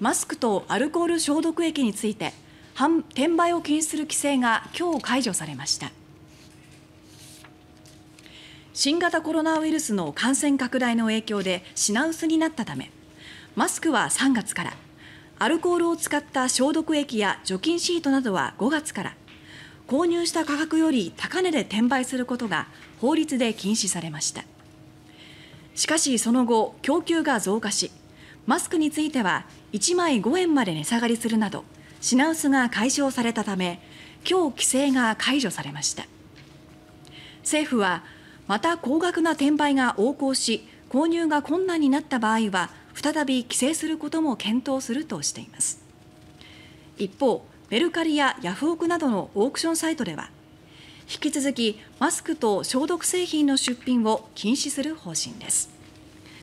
マスクとアルコール消毒液について転売を禁止する規制が今日解除されました新型コロナウイルスの感染拡大の影響で品薄になったためマスクは3月からアルコールを使った消毒液や除菌シートなどは5月から購入した価格より高値で転売することが法律で禁止されましたしかしその後供給が増加しマスクについては1枚5円まで値下がりするなど品薄が解消されたため今日規制が解除されました政府はまた高額な転売が横行し購入が困難になった場合は再び規制することも検討するとしています一方メルカリやヤフオクなどのオークションサイトでは引き続きマスクと消毒製品の出品を禁止する方針です